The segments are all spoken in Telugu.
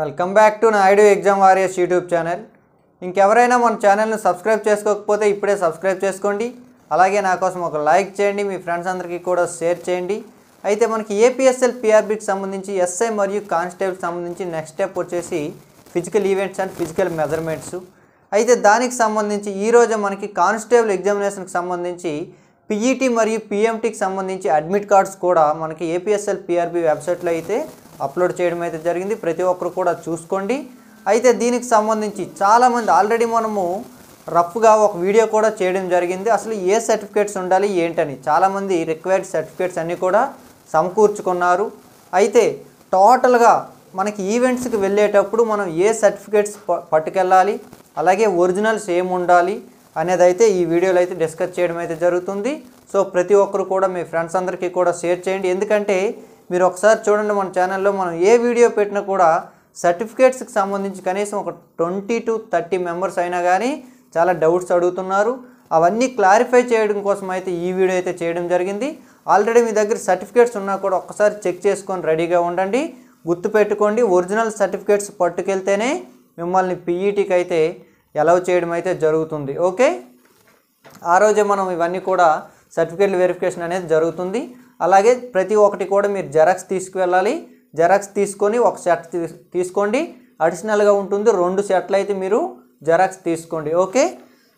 welcome back to Naidu exam warriors YouTube channel ఇంకెవరైనా మన ఛానల్ను సబ్స్క్రైబ్ చేసుకోకపోతే ఇప్పుడే సబ్స్క్రైబ్ చేసుకోండి అలాగే నా కోసం ఒక లైక్ చేయండి మీ ఫ్రెండ్స్ అందరికీ కూడా షేర్ చేయండి అయితే మనకి ఏపీఎస్ఎల్ పిఆర్బికి సంబంధించి ఎస్ఐ మరియు కానిస్టేబుల్ సంబంధించి నెక్స్ట్ స్టెప్ వచ్చేసి physical events and physical measurements అయితే దానికి సంబంధించి ఈరోజు మనకి కానిస్టేబుల్ ఎగ్జామినేషన్కి సంబంధించి పీఈటీ e మరియు పీఎంటీకి సంబంధించి అడ్మిట్ కార్డ్స్ కూడా మనకి ఏపీఎస్ఎల్ పీఆర్బీ వెబ్సైట్లో అయితే అప్లోడ్ చేయడం అయితే జరిగింది ప్రతి ఒక్కరు కూడా చూసుకోండి అయితే దీనికి సంబంధించి చాలామంది ఆల్రెడీ మనము రఫ్గా ఒక వీడియో కూడా చేయడం జరిగింది అసలు ఏ సర్టిఫికేట్స్ ఉండాలి ఏంటని చాలామంది రిక్వైర్డ్ సర్టిఫికేట్స్ అన్నీ కూడా సమకూర్చుకున్నారు అయితే టోటల్గా మనకి ఈవెంట్స్కి వెళ్ళేటప్పుడు మనం ఏ సర్టిఫికేట్స్ పట్టుకెళ్ళాలి అలాగే ఒరిజినల్స్ ఏమి ఉండాలి అనేది అయితే ఈ వీడియోలో అయితే డిస్కస్ చేయడం అయితే జరుగుతుంది సో ప్రతి ఒక్కరు కూడా మీ ఫ్రెండ్స్ అందరికీ కూడా షేర్ చేయండి ఎందుకంటే మీరు ఒకసారి చూడండి మన ఛానల్లో మనం ఏ వీడియో పెట్టినా కూడా సర్టిఫికేట్స్కి సంబంధించి కనీసం ఒక ట్వంటీ టు థర్టీ మెంబర్స్ అయినా కానీ చాలా డౌట్స్ అడుగుతున్నారు అవన్నీ క్లారిఫై చేయడం కోసం అయితే ఈ వీడియో అయితే చేయడం జరిగింది ఆల్రెడీ మీ దగ్గర సర్టిఫికేట్స్ ఉన్నా కూడా ఒకసారి చెక్ చేసుకొని రెడీగా ఉండండి గుర్తుపెట్టుకోండి ఒరిజినల్ సర్టిఫికేట్స్ పట్టుకెళ్తేనే మిమ్మల్ని పీఈటీకి e అయితే ఎలవ్ చేయడం అయితే జరుగుతుంది ఓకే ఆ రోజే మనం ఇవన్నీ కూడా సర్టిఫికేట్ వెరిఫికేషన్ అనేది జరుగుతుంది అలాగే ప్రతి ఒక్కటి కూడా మీరు జెరాక్స్ తీసుకువెళ్ళాలి జెరాక్స్ తీసుకొని ఒక సెట్ తీసుకోండి అడిషనల్గా ఉంటుంది రెండు సెట్లు అయితే మీరు జెరాక్స్ తీసుకోండి ఓకే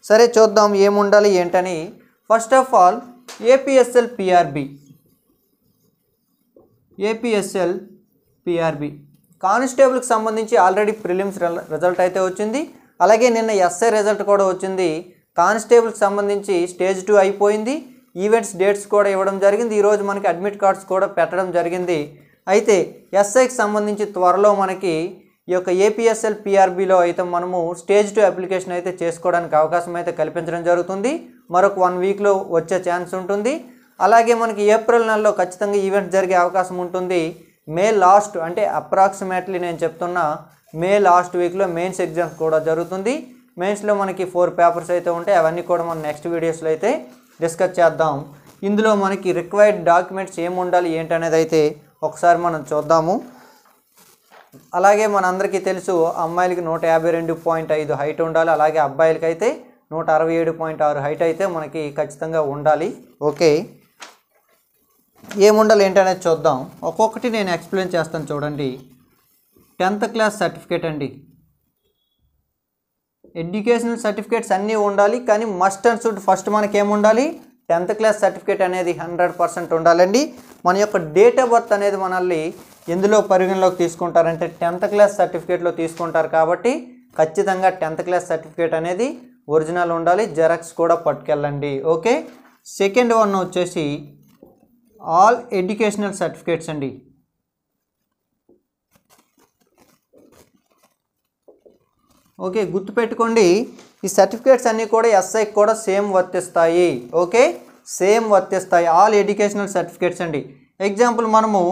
సరే చూద్దాం ఏముండాలి ఏంటని first of all APSL PRB APSL PRB కానిస్టేబుల్కి సంబంధించి ఆల్రెడీ ప్రిలిమ్స్ రిజల్ట్ అయితే వచ్చింది అలాగే నిన్న ఎస్ఐ రిజల్ట్ కూడా వచ్చింది కానిస్టేబుల్కి సంబంధించి స్టేజ్ టూ అయిపోయింది ఈవెంట్స్ డేట్స్ కూడా ఇవ్వడం జరిగింది ఈరోజు మనకి అడ్మిట్ కార్డ్స్ కూడా పెట్టడం జరిగింది అయితే ఎస్ఐకి సంబంధించి త్వరలో మనకి ఈ యొక్క ఏపీఎస్ఎల్ పీఆర్బీలో అయితే మనము స్టేజ్ టూ అప్లికేషన్ అయితే చేసుకోవడానికి అవకాశం అయితే కల్పించడం జరుగుతుంది మరొక వన్ వీక్లో వచ్చే ఛాన్స్ ఉంటుంది అలాగే మనకి ఏప్రిల్ నెలలో ఖచ్చితంగా ఈవెంట్ జరిగే అవకాశం ఉంటుంది మే లాస్ట్ అంటే అప్రాక్సిమేట్లీ నేను చెప్తున్నా మే లాస్ట్ వీక్లో మెయిన్స్ ఎగ్జామ్స్ కూడా జరుగుతుంది మెయిన్స్లో మనకి ఫోర్ పేపర్స్ అయితే ఉంటాయి అవన్నీ కూడా మనం నెక్స్ట్ వీడియోస్లో అయితే డిస్కస్ చేద్దాం ఇందులో మనకి రిక్వైర్డ్ డాక్యుమెంట్స్ ఏముండాలి ఏంటనేది అయితే ఒకసారి మనం చూద్దాము అలాగే మనందరికీ తెలుసు అమ్మాయిలకి నూట యాభై రెండు పాయింట్ ఐదు హైట్ ఉండాలి అలాగే అబ్బాయిలకి అయితే నూట అరవై ఏడు పాయింట్ ఆరు హైట్ అయితే మనకి ఖచ్చితంగా ఉండాలి ఓకే ఏముండాలి ఏంటనేది చూద్దాం ఒక్కొక్కటి నేను ఎక్స్ప్లెయిన్ చేస్తాను చూడండి టెన్త్ క్లాస్ సర్టిఫికేట్ అండి ఎడ్యుకేషనల్ సర్టిఫికేట్స్ అన్నీ ఉండాలి కానీ మస్ట్ అండ్ షుడ్ ఫస్ట్ మనకేముండాలి టెన్త్ క్లాస్ సర్టిఫికేట్ అనేది హండ్రెడ్ పర్సెంట్ ఉండాలండి మన యొక్క డేట్ ఆఫ్ బర్త్ అనేది మనల్ని ఎందులో పరిగణలోకి తీసుకుంటారంటే టెన్త్ క్లాస్ సర్టిఫికేట్లో తీసుకుంటారు కాబట్టి ఖచ్చితంగా టెన్త్ క్లాస్ సర్టిఫికేట్ అనేది ఒరిజినల్ ఉండాలి జెరాక్స్ కూడా పట్టుకెళ్ళండి ఓకే సెకండ్ వన్ వచ్చేసి ఆల్ ఎడ్యుకేషనల్ సర్టిఫికేట్స్ అండి ఓకే గుర్తుపెట్టుకోండి ఈ సర్టిఫికేట్స్ అన్నీ కూడా ఎస్ఐకి కూడా సేమ్ వర్తిస్తాయి ఓకే సేమ్ వర్తిస్తాయి ఆల్ ఎడ్యుకేషనల్ సర్టిఫికేట్స్ అండి ఎగ్జాంపుల్ మనము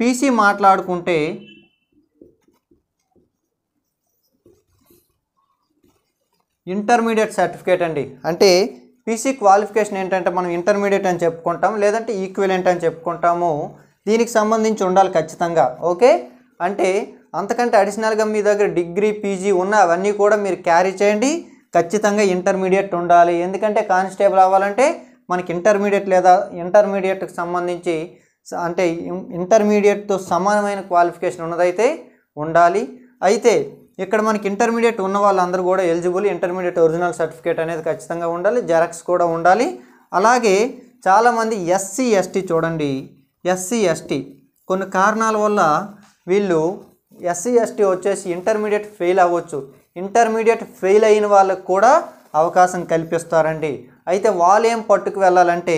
పీసీ మాట్లాడుకుంటే ఇంటర్మీడియట్ సర్టిఫికేట్ అండి అంటే పీసీ క్వాలిఫికేషన్ ఏంటంటే మనం ఇంటర్మీడియట్ అని చెప్పుకుంటాం లేదంటే ఈక్వలెంట్ అని చెప్పుకుంటాము దీనికి సంబంధించి ఉండాలి ఖచ్చితంగా ఓకే అంటే అంతకంటే అడిషనల్గా మీ దగ్గర డిగ్రీ పీజీ ఉన్న అవన్నీ కూడా మీరు క్యారీ చేయండి ఖచ్చితంగా ఇంటర్మీడియట్ ఉండాలి ఎందుకంటే కానిస్టేబుల్ అవ్వాలంటే మనకి ఇంటర్మీడియట్ లేదా ఇంటర్మీడియట్కి సంబంధించి అంటే ఇంటర్మీడియట్తో సమానమైన క్వాలిఫికేషన్ ఉన్నదైతే ఉండాలి అయితే ఇక్కడ మనకి ఇంటర్మీడియట్ ఉన్న వాళ్ళందరూ కూడా ఎలిజిబుల్ ఇంటర్మీడియట్ ఒరిజినల్ సర్టిఫికేట్ అనేది ఖచ్చితంగా ఉండాలి జెరాక్స్ కూడా ఉండాలి అలాగే చాలామంది ఎస్సీ ఎస్టీ చూడండి ఎస్సీ ఎస్టీ కొన్ని కారణాల వల్ల వీళ్ళు ఎస్సీ ఎస్టీ వచ్చేసి ఇంటర్మీడియట్ ఫెయిల్ అవ్వచ్చు ఇంటర్మీడియట్ ఫెయిల్ అయిన వాళ్ళకు కూడా అవకాశం కల్పిస్తారండి అయితే వాళ్ళు ఏం పట్టుకు వెళ్ళాలంటే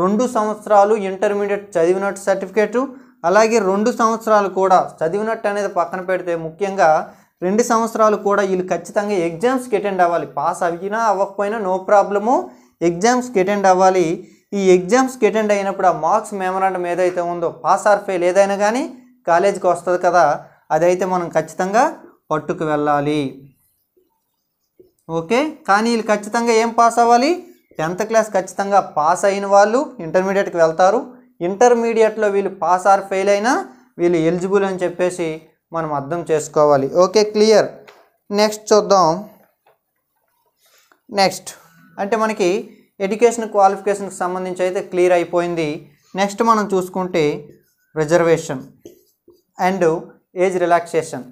రెండు సంవత్సరాలు ఇంటర్మీడియట్ చదివినట్టు సర్టిఫికేటు అలాగే రెండు సంవత్సరాలు కూడా చదివినట్టు అనేది పక్కన పెడితే ముఖ్యంగా రెండు సంవత్సరాలు కూడా వీళ్ళు ఖచ్చితంగా ఎగ్జామ్స్కి అటెండ్ అవ్వాలి పాస్ అయినా అవ్వకపోయినా నో ప్రాబ్లము ఎగ్జామ్స్కి అటెండ్ అవ్వాలి ఈ ఎగ్జామ్స్కి అటెండ్ అయినప్పుడు ఆ మార్క్స్ మెమరాండం ఏదైతే ఉందో పాస్ ఆర్ ఫెయిల్ ఏదైనా కానీ కాలేజీకి వస్తుంది కదా అదైతే మనం ఖచ్చితంగా పట్టుకు వెళ్ళాలి ఓకే కానీ వీళ్ళు ఖచ్చితంగా ఏం పాస్ అవ్వాలి టెన్త్ క్లాస్ ఖచ్చితంగా పాస్ అయిన వాళ్ళు ఇంటర్మీడియట్కి వెళ్తారు ఇంటర్మీడియట్లో వీళ్ళు పాస్ ఆర్ ఫెయిల్ అయినా వీళ్ళు ఎలిజిబుల్ అని చెప్పేసి మనం అర్థం చేసుకోవాలి ఓకే క్లియర్ నెక్స్ట్ చూద్దాం నెక్స్ట్ అంటే మనకి ఎడ్యుకేషన్ క్వాలిఫికేషన్కి సంబంధించి అయితే క్లియర్ అయిపోయింది నెక్స్ట్ మనం చూసుకుంటే reservation and age relaxation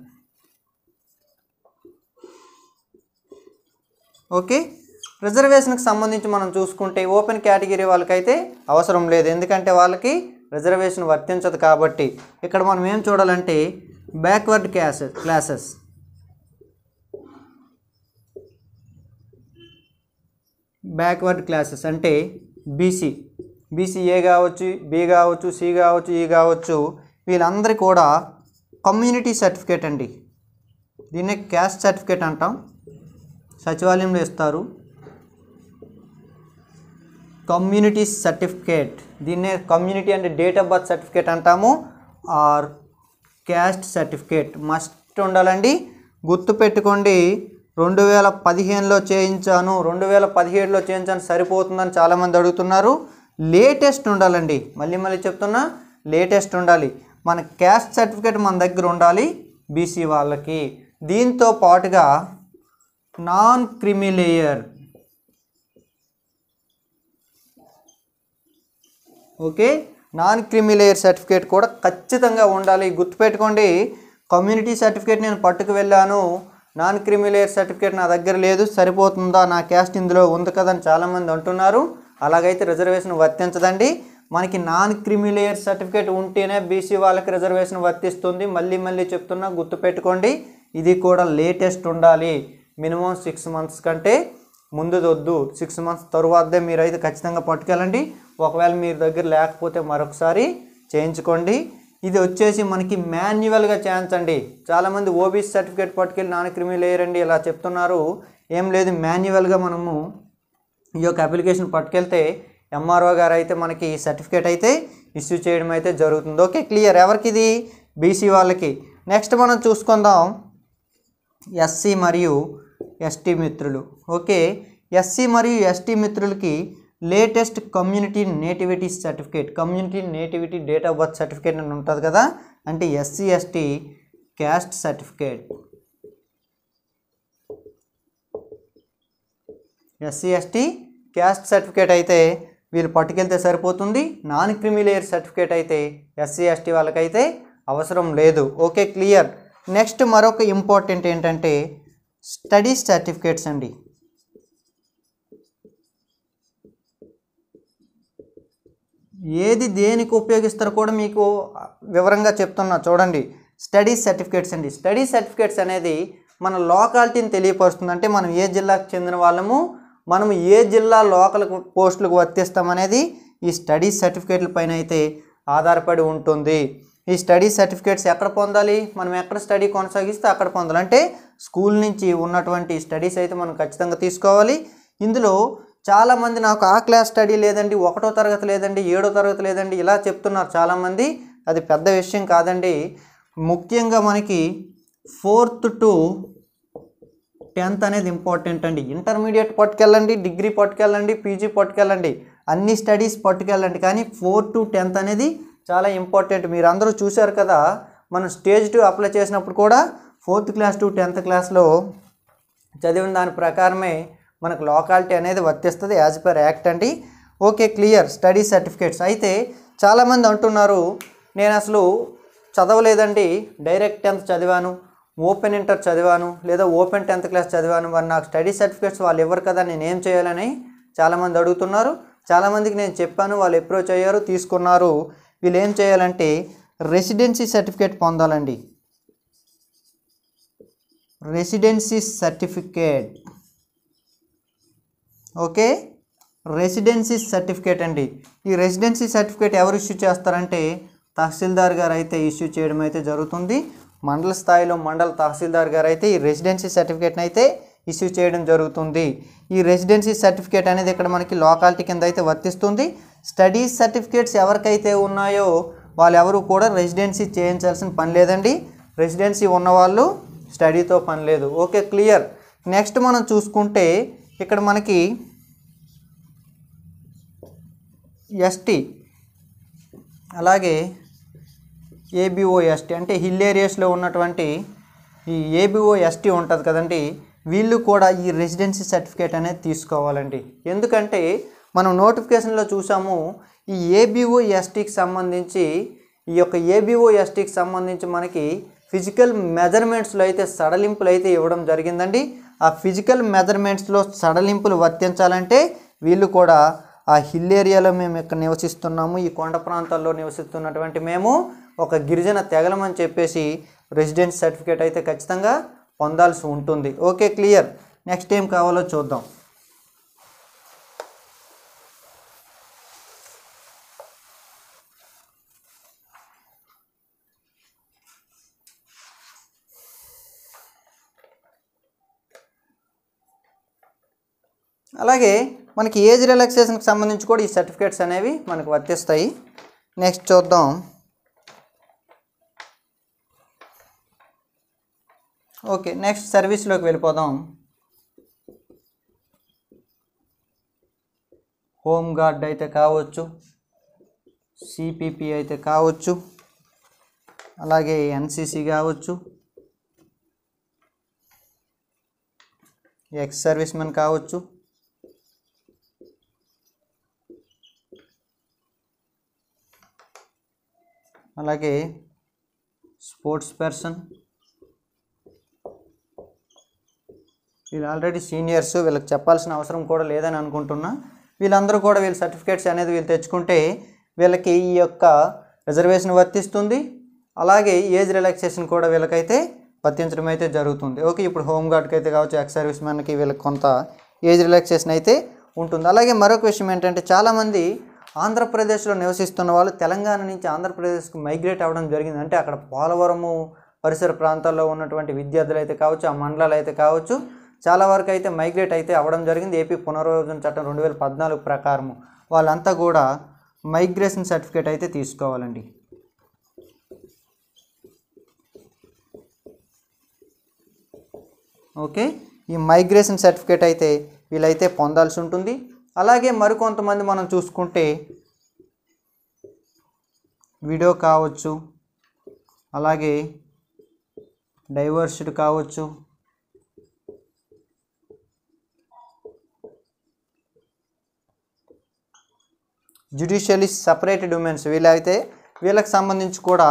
okay రిజర్వేషన్కి సంబంధించి మనం చూసుకుంటే ఓపెన్ కేటగిరీ వాళ్ళకైతే అవసరం లేదు ఎందుకంటే వాళ్ళకి రిజర్వేషన్ వర్తించదు కాబట్టి ఇక్కడ మనం ఏం చూడాలంటే backward classes classes backward classes అంటే బీసీ బీసీ ఏ కావచ్చు బి కావచ్చు సి కావచ్చు ఈ కావచ్చు వీళ్ళందరూ కూడా కమ్యూనిటీ సర్టిఫికేట్ అండి దీన్నే క్యాస్ట్ సర్టిఫికేట్ అంటాం సచివాలయంలో ఇస్తారు కమ్యూనిటీ సర్టిఫికేట్ దీన్నే కమ్యూనిటీ అంటే డేట్ ఆఫ్ బర్త్ సర్టిఫికేట్ అంటాము ఆర్ క్యాస్ట్ సర్టిఫికేట్ మస్ట్ ఉండాలండి గుర్తు పెట్టుకోండి రెండు వేల పదిహేనులో చేయించాను రెండు వేల పదిహేడులో చేయించాను సరిపోతుందని చాలామంది అడుగుతున్నారు లేటెస్ట్ ఉండాలండి మళ్ళీ మళ్ళీ చెప్తున్నా లేటెస్ట్ ఉండాలి మన క్యాస్ట్ సర్టిఫికేట్ మన దగ్గర ఉండాలి బీసీ వాళ్ళకి దీంతో పాటుగా non creamy layer okay non creamy layer certificate కూడా ఖచ్చితంగా ఉండాలి గుర్తుపెట్టుకోండి కమ్యూనిటీ సర్టిఫికేట్ నేను పట్టుకు వెళ్ళాను నాన్ క్రిమిలేయర్ సర్టిఫికేట్ నా దగ్గర లేదు సరిపోతుందా నా క్యాస్ట్ ఇందులో ఉంది కదా అని చాలామంది అంటున్నారు అలాగైతే రిజర్వేషన్ వర్తించదండి మనకి నాన్ క్రిమిలేయర్ సర్టిఫికేట్ ఉంటేనే బీసీ వాళ్ళకి రిజర్వేషన్ వర్తిస్తుంది మళ్ళీ మళ్ళీ చెప్తున్నా గుర్తుపెట్టుకోండి ఇది కూడా లేటెస్ట్ ఉండాలి మినిమం సిక్స్ మంత్స్ కంటే ముందు వద్దు సిక్స్ మంత్స్ తరువాతే మీరు అయితే ఖచ్చితంగా పట్టుకెళ్ళండి ఒకవేళ మీ దగ్గర లేకపోతే మరొకసారి చేయించుకోండి ఇది వచ్చేసి మనకి మాన్యువల్గా ఛాన్స్ అండి చాలామంది ఓబీసీ సర్టిఫికేట్ పట్టుకెళ్ళి నాన్ క్రిమి అండి ఇలా చెప్తున్నారు ఏం లేదు మాన్యువల్గా మనము ఈ యొక్క అప్లికేషన్ పట్టుకెళ్తే ఎంఆర్ఓ గారు అయితే మనకి ఈ సర్టిఫికేట్ అయితే ఇష్యూ చేయడం అయితే జరుగుతుంది ఓకే క్లియర్ ఎవరికి ఇది బీసీ వాళ్ళకి నెక్స్ట్ మనం చూసుకుందాం ఎస్సీ మరియు ఎస్టీ మిత్రులు ఓకే ఎస్సీ మరియు ఎస్టీ మిత్రులకి latest community nativity certificate community nativity date of birth certificate అని ఉంటుంది కదా అంటే SC ST caste certificate SC ST caste certificate అయితే వీళ్ళు పట్టుకెళ్తే సరిపోతుంది నాన్ క్రిమి లేయర్ సర్టిఫికేట్ అయితే ఎస్సీ ఎస్టీ వాళ్ళకైతే అవసరం లేదు ఓకే క్లియర్ నెక్స్ట్ మరొక ఇంపార్టెంట్ ఏంటంటే స్టడీ సర్టిఫికేట్స్ అండి ఏది దేనికి ఉపయోగిస్తారో కూడా మీకు వివరంగా చెప్తున్నా చూడండి స్టడీ సర్టిఫికేట్స్ అండి స్టడీ సర్టిఫికేట్స్ అనేది మన లోకాలిటీని తెలియపరుస్తుంది అంటే మనం ఏ జిల్లాకు చెందిన వాళ్ళము మనం ఏ జిల్లా లోకల్ పోస్టులకు వర్తిస్తామనేది ఈ స్టడీ సర్టిఫికేట్ల పైన అయితే ఆధారపడి ఉంటుంది ఈ స్టడీ సర్టిఫికేట్స్ ఎక్కడ పొందాలి మనం ఎక్కడ స్టడీ కొనసాగిస్తే అక్కడ పొందాలి అంటే స్కూల్ నుంచి ఉన్నటువంటి స్టడీస్ అయితే మనం ఖచ్చితంగా తీసుకోవాలి ఇందులో చాలామంది నాకు ఆ క్లాస్ స్టడీ లేదండి ఒకటో తరగతి లేదండి ఏడో తరగతి లేదండి ఇలా చెప్తున్నారు చాలామంది అది పెద్ద విషయం కాదండి ముఖ్యంగా మనకి ఫోర్త్ టు టెన్త్ అనేది ఇంపార్టెంట్ అండి ఇంటర్మీడియట్ పట్టుకెళ్ళండి డిగ్రీ పట్టుకెళ్ళండి పీజీ పట్టుకెళ్ళండి అన్ని స్టడీస్ పట్టుకెళ్ళండి కానీ ఫోర్త్ టు టెన్త్ అనేది చాలా ఇంపార్టెంట్ మీరు అందరూ చూశారు కదా మనం స్టేజ్ టూ అప్లై చేసినప్పుడు కూడా ఫోర్త్ క్లాస్ టు టెన్త్ క్లాస్లో చదివిన దాని ప్రకారమే మనకు లోకాలిటీ అనేది వర్తిస్తుంది యాజ్ పర్ యాక్ట్ అండి ఓకే క్లియర్ స్టడీ సర్టిఫికేట్స్ అయితే చాలామంది అంటున్నారు నేను అసలు చదవలేదండి డైరెక్ట్ టెన్త్ చదివాను ఓపెన్ ఇంటర్ చదివాను లేదా ఓపెన్ టెన్త్ క్లాస్ చదివాను వారు నాకు స్టడీ సర్టిఫికేట్స్ వాళ్ళు ఇవ్వరు కదా నేను ఏం చేయాలని చాలామంది అడుగుతున్నారు చాలామందికి నేను చెప్పాను వాళ్ళు అప్రోచ్ అయ్యారు తీసుకున్నారు వీళ్ళు ఏం చేయాలంటే రెసిడెన్సీ సర్టిఫికేట్ పొందాలండి residency certificate okay residency certificate అండి ఈ రెసిడెన్సీ సర్టిఫికేట్ ఎవరు ఇష్యూ చేస్తారంటే తహసీల్దార్ గారు అయితే ఇష్యూ చేయడం అయితే జరుగుతుంది మండల స్థాయిలో మండల తహసీల్దార్ గారు అయితే ఈ రెసిడెన్సీ సర్టిఫికేట్ని అయితే ఇష్యూ చేయడం జరుగుతుంది ఈ రెసిడెన్సీ సర్టిఫికేట్ అనేది ఇక్కడ మనకి లోకాలిటీ కింద అయితే వర్తిస్తుంది స్టడీ సర్టిఫికేట్స్ ఎవరికైతే ఉన్నాయో వాళ్ళు ఎవరు కూడా రెసిడెన్సీ చేయించాల్సిన పని లేదండి రెసిడెన్సీ ఉన్నవాళ్ళు స్టడీతో పని లేదు ఓకే క్లియర్ నెక్స్ట్ మనం చూసుకుంటే ఇక్కడ మనకి ఎస్టీ అలాగే ఏబిఓఎస్టీ అంటే హిల్ ఏరియాస్లో ఉన్నటువంటి ఈ ఏబిఓఎస్టీ ఉంటుంది కదండి వీళ్ళు కూడా ఈ రెసిడెన్సీ సర్టిఫికేట్ అనేది తీసుకోవాలండి ఎందుకంటే మనం నోటిఫికేషన్లో చూసాము ఈ ఏబిఓఎస్టీకి సంబంధించి ఈ యొక్క ఏబిఓఎస్టీకి సంబంధించి మనకి ఫిజికల్ మెజర్మెంట్స్లో అయితే సడలింపులు అయితే ఇవ్వడం జరిగిందండి ఆ ఫిజికల్ మెజర్మెంట్స్లో సడలింపులు వర్తించాలంటే వీళ్ళు కూడా ఆ హిల్ ఏరియాలో మేము ఇక్కడ నివసిస్తున్నాము ఈ కొండ ప్రాంతాల్లో నివసిస్తున్నటువంటి మేము ఒక గిరిజన తెగలమని చెప్పేసి రెసిడెన్స్ సర్టిఫికేట్ అయితే ఖచ్చితంగా పొందాల్సి ఉంటుంది ఓకే క్లియర్ నెక్స్ట్ ఏం కావాలో చూద్దాం అలాగే మనకి ఏజ్ రిలాక్సేషన్కి సంబంధించి కూడా ఈ సర్టిఫికేట్స్ అనేవి మనకు వర్తిస్తాయి నెక్స్ట్ చూద్దాం ఓకే నెక్స్ట్ సర్వీస్లోకి వెళ్ళిపోదాం హోమ్ గార్డ్ అయితే కావచ్చు సిపిపి అయితే కావచ్చు అలాగే ఎన్సిసి కావచ్చు ఎక్స్ సర్వీస్ మెన్ కావచ్చు అలాగే స్పోర్ట్స్ పర్సన్ వీళ్ళు ఆల్రెడీ సీనియర్స్ వీళ్ళకి చెప్పాల్సిన అవసరం కూడా లేదని అనుకుంటున్నా వీళ్ళందరూ కూడా వీళ్ళ సర్టిఫికేట్స్ అనేది వీళ్ళు తెచ్చుకుంటే వీళ్ళకి ఈ యొక్క రిజర్వేషన్ వర్తిస్తుంది అలాగే ఏజ్ రిలాక్సేషన్ కూడా వీళ్ళకైతే వర్తించడం అయితే జరుగుతుంది ఓకే ఇప్పుడు హోమ్ గార్డ్కి అయితే కావచ్చు ఎక్స్ సర్వీస్ మ్యాన్కి వీళ్ళకి కొంత ఏజ్ రిలాక్సేషన్ అయితే ఉంటుంది అలాగే మరొక విషయం ఏంటంటే చాలామంది ఆంధ్రప్రదేశ్లో నివసిస్తున్న వాళ్ళు తెలంగాణ నుంచి ఆంధ్రప్రదేశ్కి మైగ్రేట్ అవ్వడం జరిగింది అంటే అక్కడ పోలవరము పరిసర ప్రాంతాల్లో ఉన్నటువంటి విద్యార్థులు అయితే కావచ్చు ఆ మండలాలు అయితే కావచ్చు చాలా వరకు అయితే మైగ్రేట్ అయితే అవ్వడం జరిగింది ఏపీ పునర్విభజన చట్టం రెండు వేల పద్నాలుగు ప్రకారము వాళ్ళంతా కూడా మైగ్రేషన్ సర్టిఫికేట్ అయితే తీసుకోవాలండి ఓకే ఈ మైగ్రేషన్ సర్టిఫికేట్ అయితే వీళ్ళైతే పొందాల్సి ఉంటుంది అలాగే మరికొంతమంది మనం చూసుకుంటే వీడియో కావచ్చు అలాగే డైవర్సిడ్ కావచ్చు జ్యుడిషియలీ సపరేట్ ఉమెన్స్ వీళ్ళైతే వీళ్ళకి సంబంధించి కూడా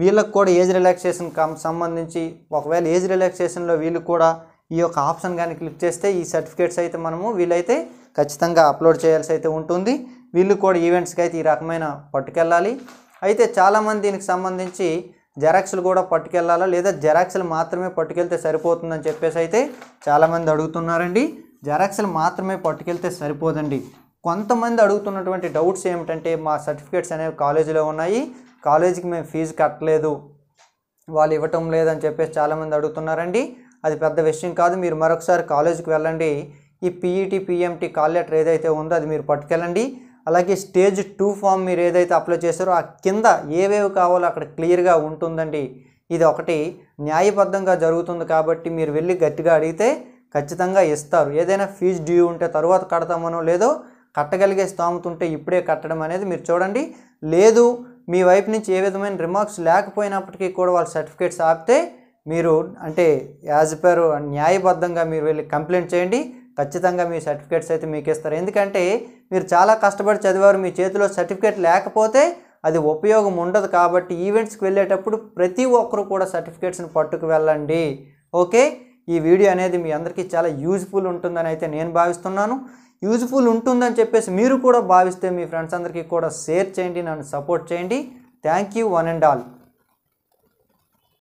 వీళ్ళకు కూడా ఏజ్ రిలాక్సేషన్ సంబంధించి ఒకవేళ ఏజ్ రిలాక్సేషన్లో వీళ్ళు కూడా ఈ యొక్క ఆప్షన్ కానీ క్లిక్ చేస్తే ఈ సర్టిఫికేట్స్ అయితే మనము వీళ్ళైతే ఖచ్చితంగా అప్లోడ్ చేయాల్సి అయితే ఉంటుంది వీళ్ళు కూడా ఈవెంట్స్కి అయితే ఈ రకమైన పట్టుకెళ్ళాలి అయితే చాలామంది దీనికి సంబంధించి జెరాక్స్లు కూడా పట్టుకెళ్ళాలా లేదా జెరాక్స్లు మాత్రమే పట్టుకెళ్తే సరిపోతుందని చెప్పేసి అయితే చాలామంది అడుగుతున్నారండి జెరాక్స్లు మాత్రమే పట్టుకెళ్తే సరిపోదండి కొంతమంది అడుగుతున్నటువంటి డౌట్స్ ఏమిటంటే మా సర్టిఫికేట్స్ అనేవి కాలేజీలో ఉన్నాయి కాలేజీకి మేము ఫీజు కట్టలేదు వాళ్ళు ఇవ్వటం లేదని చెప్పేసి చాలామంది అడుగుతున్నారండి అది పెద్ద విషయం కాదు మీరు మరొకసారి కాలేజీకి వెళ్ళండి ఈ పీఈటీ పీఎంటీ కాల్ లెటర్ ఏదైతే ఉందో అది మీరు పట్టుకెళ్ళండి అలాగే స్టేజ్ టూ ఫామ్ మీరు ఏదైతే అప్లై చేశారో ఆ కింద ఏవేవి కావాలో అక్కడ క్లియర్గా ఉంటుందండి ఇది ఒకటి న్యాయబద్ధంగా జరుగుతుంది కాబట్టి మీరు వెళ్ళి గట్టిగా అడిగితే ఖచ్చితంగా ఇస్తారు ఏదైనా ఫీజు డ్యూ ఉంటే తర్వాత కడతామనో లేదో కట్టగలిగే స్తోమత ఉంటే ఇప్పుడే కట్టడం అనేది మీరు చూడండి లేదు మీ వైపు నుంచి ఏ విధమైన రిమార్క్స్ లేకపోయినప్పటికీ కూడా వాళ్ళ సర్టిఫికేట్స్ ఆపితే మీరు అంటే యాజ్ పర్ న్యాయబద్ధంగా మీరు వెళ్ళి కంప్లైంట్ చేయండి ఖచ్చితంగా మీ సర్టిఫికేట్స్ అయితే మీకు ఇస్తారు ఎందుకంటే మీరు చాలా కష్టపడి చదివారు మీ చేతిలో సర్టిఫికేట్ లేకపోతే అది ఉపయోగం ఉండదు కాబట్టి ఈవెంట్స్కి వెళ్ళేటప్పుడు ప్రతి ఒక్కరు కూడా సర్టిఫికేట్స్ని పట్టుకు వెళ్ళండి ఓకే ఈ వీడియో అనేది మీ అందరికీ చాలా యూజ్ఫుల్ ఉంటుందని అయితే నేను భావిస్తున్నాను యూజ్ఫుల్ ఉంటుందని చెప్పేసి మీరు కూడా భావిస్తే మీ ఫ్రెండ్స్ అందరికీ కూడా షేర్ చేయండి నన్ను సపోర్ట్ చేయండి thank you one and all